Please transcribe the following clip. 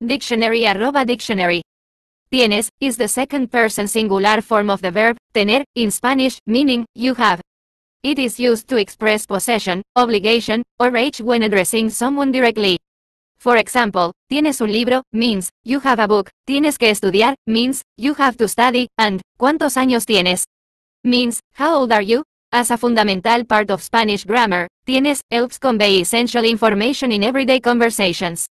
Dictionary arroba dictionary. Tienes is the second person singular form of the verb tener in Spanish, meaning you have. It is used to express possession, obligation, or rage when addressing someone directly. For example, tienes un libro means you have a book, tienes que estudiar means you have to study, and ¿cuántos años tienes? means how old are you? As a fundamental part of Spanish grammar, tienes helps convey essential information in everyday conversations.